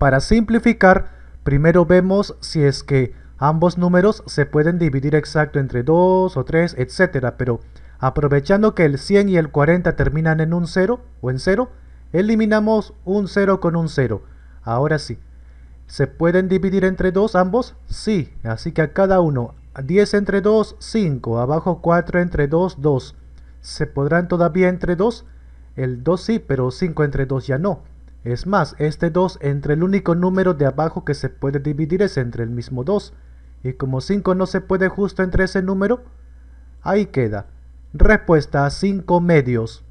Para simplificar, primero vemos si es que ambos números se pueden dividir exacto entre 2 o 3, etc. pero aprovechando que el 100 y el 40 terminan en un 0 o en 0, eliminamos un 0 con un 0. Ahora sí, ¿se pueden dividir entre 2 ambos? Sí, así que a cada uno, 10 entre 2, 5, abajo 4 entre 2, 2. ¿Se podrán todavía entre 2? El 2 sí, pero 5 entre 2 ya no. Es más, este 2 entre el único número de abajo que se puede dividir es entre el mismo 2, y como 5 no se puede justo entre ese número, ahí queda. Respuesta 5 medios.